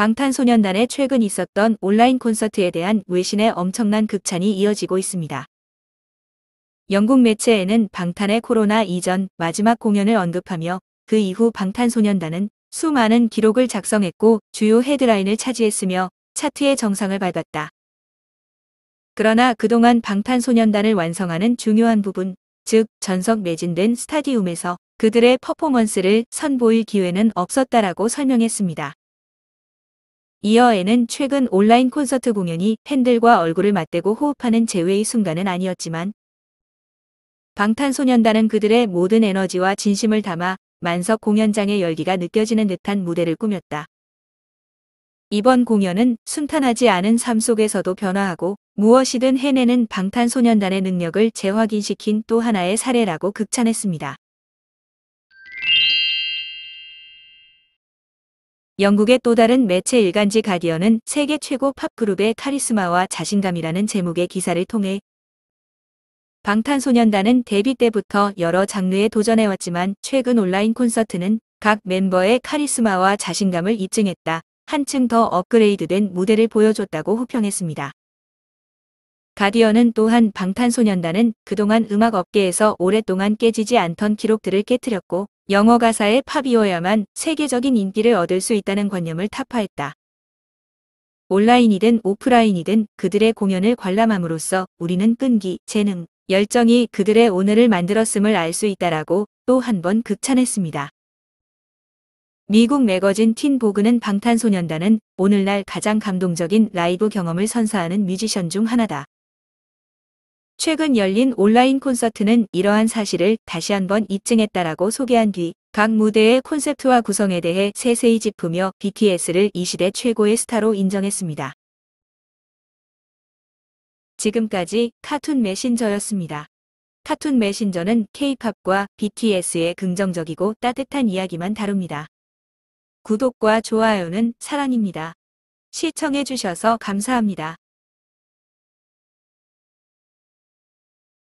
방탄소년단의 최근 있었던 온라인 콘서트에 대한 외신의 엄청난 극찬이 이어지고 있습니다. 영국 매체에는 방탄의 코로나 이전 마지막 공연을 언급하며 그 이후 방탄소년단은 수많은 기록을 작성했고 주요 헤드라인을 차지했으며 차트의 정상을 밟았다. 그러나 그동안 방탄소년단을 완성하는 중요한 부분, 즉 전석 매진된 스타디움에서 그들의 퍼포먼스를 선보일 기회는 없었다라고 설명했습니다. 이어에는 최근 온라인 콘서트 공연이 팬들과 얼굴을 맞대고 호흡하는 제외의 순간은 아니었지만 방탄소년단은 그들의 모든 에너지와 진심을 담아 만석 공연장의 열기가 느껴지는 듯한 무대를 꾸몄다. 이번 공연은 순탄하지 않은 삶 속에서도 변화하고 무엇이든 해내는 방탄소년단의 능력을 재확인시킨 또 하나의 사례라고 극찬했습니다. 영국의 또 다른 매체 일간지 가디언은 세계 최고 팝그룹의 카리스마와 자신감이라는 제목의 기사를 통해 방탄소년단은 데뷔 때부터 여러 장르에 도전해왔지만 최근 온라인 콘서트는 각 멤버의 카리스마와 자신감을 입증했다. 한층 더 업그레이드된 무대를 보여줬다고 호평했습니다. 가디언은 또한 방탄소년단은 그동안 음악업계에서 오랫동안 깨지지 않던 기록들을 깨뜨렸고 영어 가사의 팝이어야만 세계적인 인기를 얻을 수 있다는 관념을 타파했다. 온라인이든 오프라인이든 그들의 공연을 관람함으로써 우리는 끈기, 재능, 열정이 그들의 오늘을 만들었음을 알 수 있다라고 또 한 번 극찬했습니다. 미국 매거진 틴 보그는 방탄소년단은 오늘날 가장 감동적인 라이브 경험을 선사하는 뮤지션 중 하나다. 최근 열린 온라인 콘서트는 이러한 사실을 다시 한번 입증했다라고 소개한 뒤 각 무대의 콘셉트와 구성에 대해 세세히 짚으며 BTS를 이 시대 최고의 스타로 인정했습니다. 지금까지 카툰 메신저였습니다. 카툰 메신저는 K-팝과 BTS의 긍정적이고 따뜻한 이야기만 다룹니다. 구독과 좋아요는 사랑입니다. 시청해주셔서 감사합니다.